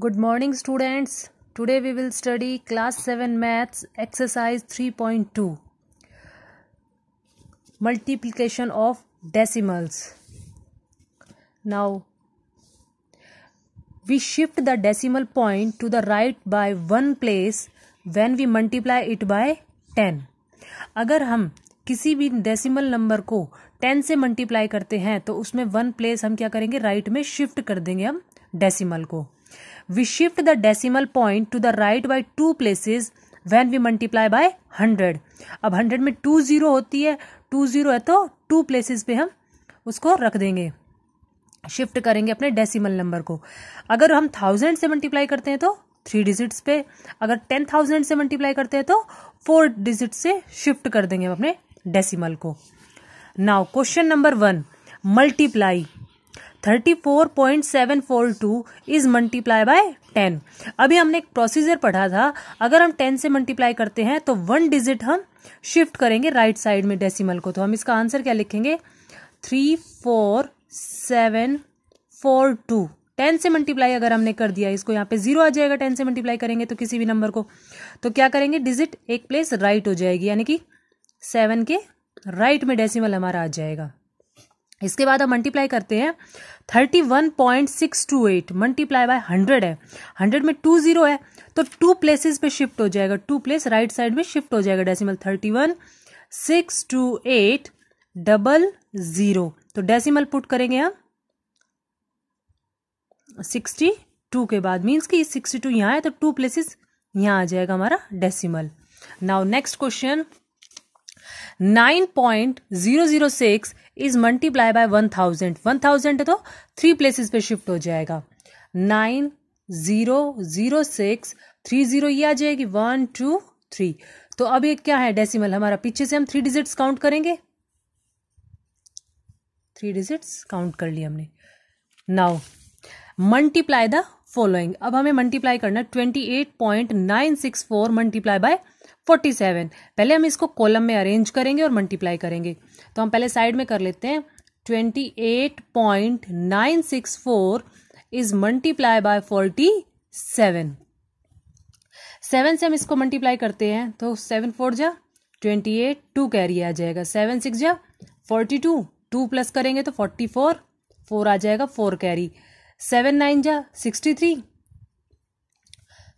good morning students today we will study class seven maths exercise three point two multiplication of decimals now we shift the decimal point to the right by one place when we multiply it by ten अगर हम किसी भी decimal number को ten से multiply करते हैं तो उसमें वन प्लेस हम क्या करेंगे राइट right में शिफ्ट कर देंगे हम डेसिमल को we shift the decimal point to the right by two places when we multiply by hundred अब हंड्रेड में टू जीरो होती है टू जीरो है तो टू प्लेसेस पे हम उसको रख देंगे शिफ्ट करेंगे अपने डेसिमल नंबर को अगर हम थाउजेंड से मल्टीप्लाई करते हैं तो थ्री डिजिट्स पे अगर टेन थाउजेंड से मल्टीप्लाई करते हैं तो फोर डिजिट से शिफ्ट कर देंगे हम अपने डेसिमल को now question number one multiply thirty four point seven four two is multiply by ten अभी हमने एक प्रोसीजर पढ़ा था अगर हम टेन से मल्टीप्लाई करते हैं तो वन डिजिट हम शिफ्ट करेंगे राइट right साइड में डेसिमल को तो हम इसका आंसर क्या लिखेंगे three four seven four two ten से मल्टीप्लाई अगर हमने कर दिया इसको यहाँ पे जीरो आ जाएगा टेन से मल्टीप्लाई करेंगे तो किसी भी नंबर को तो क्या करेंगे डिजिट एक प्लेस राइट हो जाएगी यानी कि सेवन के राइट में डेसिमल हमारा आ जाएगा इसके बाद हम मल्टीप्लाई करते हैं thirty one point six two eight multiply by hundred है हंड्रेड में टू जीरो है तो टू प्लेसेस पे शिफ्ट हो जाएगा टू प्लेस राइट साइड में शिफ्ट हो जाएगा decimal thirty one six two eight double zero तो डेसिमल पुट करेंगे हम सिक्सटी टू के बाद मीन्स कि सिक्सटी टू यहाँ है तो टू प्लेसेस यहाँ आ जाएगा हमारा decimal now next question nine point zero zero six is multiply by one thousand one thousand तो थ्री प्लेसेस पे शिफ्ट हो जाएगा nine zero zero six three zero ये आ जाएगी वन टू थ्री तो अब ये क्या है डेसिमल हमारा पीछे से हम थ्री डिजिट्स काउंट करेंगे थ्री डिजिट्स काउंट कर लिए हमने नाउ मल्टीप्लाई द फॉलोइंग अब हमें मल्टीप्लाई करना twenty eight point nine six four multiply by forty seven पहले हम इसको कॉलम में अरेंज करेंगे और मल्टीप्लाई करेंगे तो हम पहले साइड में कर लेते हैं twenty eight point nine six four is multiply by forty seven seven से हम इसको मल्टीप्लाई करते हैं तो सेवन फोर जा ट्वेंटी एट टू कैरी आ जाएगा सेवन सिक्स जा फोर्टी टू टू प्लस करेंगे तो फोर्टी फोर फोर आ जाएगा फोर कैरी सेवन नाइन जा सिक्सटी थ्री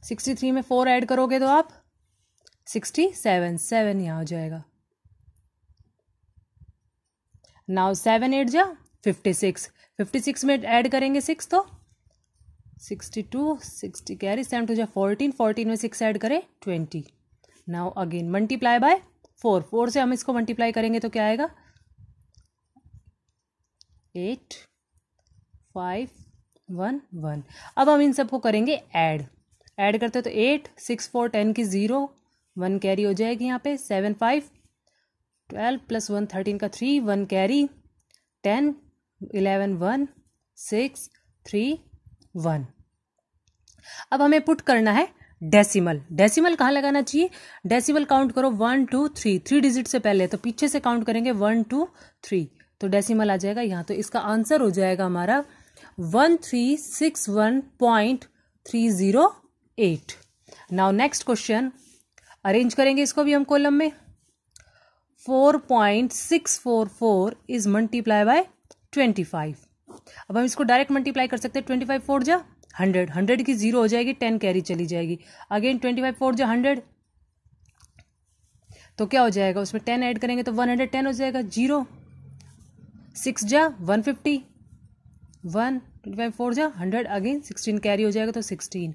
सिक्सटी थ्री में फोर ऐड करोगे तो आप सिक्सटी सेवन सेवन यहाँ हो जाएगा नाउ सेवन एट जा फिफ्टी सिक्स फिफ्टी सिक्स में ऐड करेंगे सिक्स तो sixty two sixty carry seven two जा फोर्टीन फोर्टीन में सिक्स ऐड करें twenty now again multiply by four four से हम इसको मल्टीप्लाई करेंगे तो क्या आएगा एट फाइव वन वन अब हम इन सबको करेंगे ऐड ऐड करते हैं तो एट सिक्स फोर टेन की ज़ीरो वन कैरी हो जाएगी यहाँ पे seven five twelve plus one thirteen का three one carry ten eleven one six three one अब हमें पुट करना है डेसिमल डेसिमल कहाँ लगाना चाहिए डेसिमल काउंट करो one two three three digit से पहले तो पीछे से काउंट करेंगे वन टू थ्री तो डेसिमल आ जाएगा यहाँ तो इसका आंसर हो जाएगा हमारा one three six one point three zero eight now next question arrange करेंगे इसको भी हम कॉलम में four point six four four is multiply by twenty five अब हम इसको डायरेक्ट मल्टीप्लाई कर सकते हैं ट्वेंटी फाइव फोर जा हंड्रेड हंड्रेड की जीरो हो जाएगी टेन कैरी चली जाएगी अगेन ट्वेंटी फाइव फोर जा हंड्रेड तो क्या हो जाएगा उसमें टेन ऐड करेंगे तो वन हंड्रेड टेन हो जाएगा जीरो सिक्स जा one fifty one twenty five four जा हंड्रेड अगेन सिक्सटीन कैरी हो जाएगा तो सिक्सटीन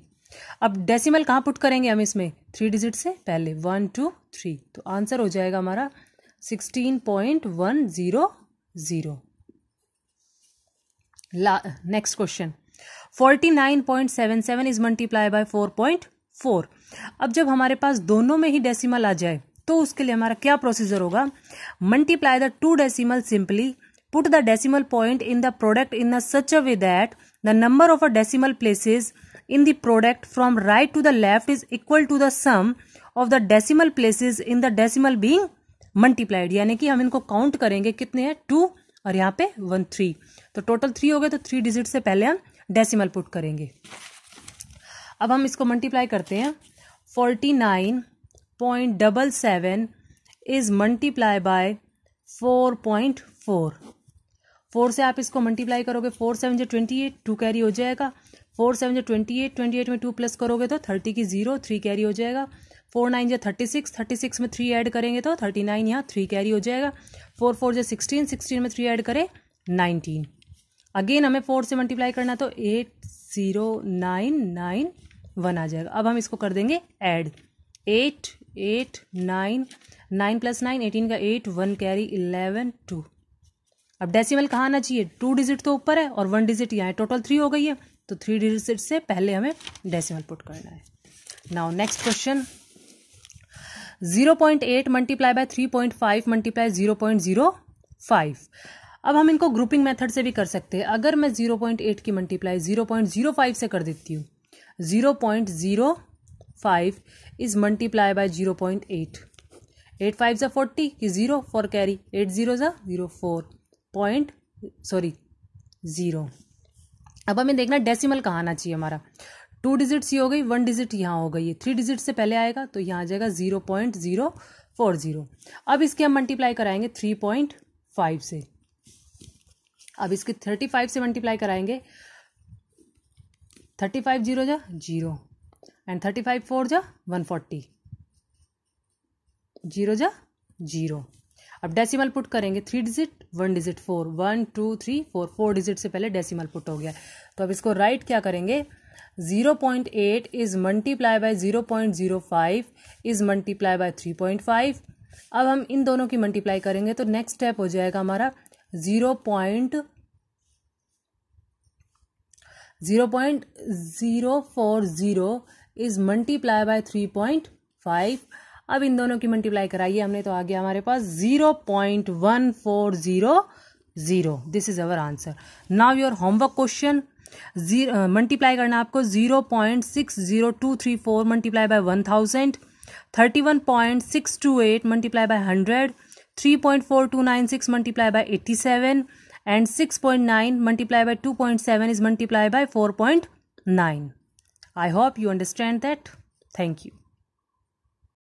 अब डेसिमल कहाँ पुट करेंगे हम इसमें थ्री डिजिट से पहले वन टू थ्री तो आंसर हो जाएगा हमारा sixteen point one zero zero next question forty nine point seven seven is multiply by four point four अब जब हमारे पास दोनों में ही डेसिमल आ जाए तो उसके लिए हमारा क्या प्रोसीजर होगा multiply the two decimal simply put the decimal point in the product in the such a way that the number of a decimal places in the product from right to the left is equal to the sum of the decimal places in the decimal being multiplied यानी कि हम इनको count करेंगे कितने हैं to और यहाँ पे वन थ्री तो टोटल थ्री हो गए तो थ्री डिजिट से पहले हम डेसिमल पुट करेंगे अब हम इसको मल्टीप्लाई करते हैं forty nine point double seven is multiply by four point four four से आप इसको मल्टीप्लाई करोगे फोर सेवन जो ट्वेंटी एट टू कैरी हो जाएगा फोर सेवन जो ट्वेंटी एट ट्वेंटी एट में टू प्लस करोगे तो थर्टी की जीरो थ्री कैरी हो जाएगा फोर नाइन जो थर्टी सिक्स थर्टी सिक्स में थ्री ऐड करेंगे तो थर्टी नाइन यहाँ थ्री कैरी हो जाएगा फोर फोर जो सिक्सटीन सिक्सटीन में थ्री ऐड करें नाइनटीन अगेन हमें फोर से मल्टीप्लाई करना तो eight zero nine nine one आ जाएगा अब हम इसको कर देंगे add eight eight nine nine plus nine eighteen का eight one carry eleven two अब डेसिमल कहाँ आना चाहिए टू डिजिट तो ऊपर है और वन डिजिट यहाँ है टोटल थ्री हो गई है तो थ्री डिजिट से पहले हमें डेसिमल पुट करना है now next question zero point eight multiply by three point five multiply zero point zero five अब हम इनको ग्रुपिंग मेथड से भी कर सकते हैं अगर मैं जीरो पॉइंट एट की multiply zero point zero five से कर देती हूँ zero point zero five is multiply by zero point eight eight five ज फोर्टी की zero four carry eight zero ज़ा zero four point sorry zero अब हमें देखना डेसिमल कहाँ आना चाहिए हमारा टू डिजिट्स ये हो गई वन डिजिट यहाँ हो गई थ्री डिजिट से पहले आएगा तो यहाँ आ जाएगा zero point zero four zero अब इसके हम मल्टीप्लाई कराएंगे थ्री पॉइंट फाइव से अब इसके थर्टी फाइव से मल्टीप्लाई कराएंगे थर्टी फाइव जीरो जा zero and thirty five four जा वन फोर्टी जीरो जा जीरो अब डेसिमल पुट करेंगे three digit one digit four one two three four four digit से पहले डेसिमल पुट हो गया तो अब इसको राइट क्या करेंगे zero point eight is multiply by zero point zero five is multiply by three point five अब हम इन दोनों की मल्टीप्लाई करेंगे तो नेक्स्ट स्टेप हो जाएगा हमारा zero point zero point zero four zero is multiply by three point five अब इन दोनों की मल्टीप्लाई कराइए हमने तो आ गया हमारे पास zero point one four zero zero this is our answer now your homework question zero multiply करना आपको zero point six zero two three four multiply by one thousand thirty one point six two eight multiply by hundred three point four two nine six multiply by eighty seven and six point nine multiply by two point seven is multiply by four point nine I hope you understand that thank you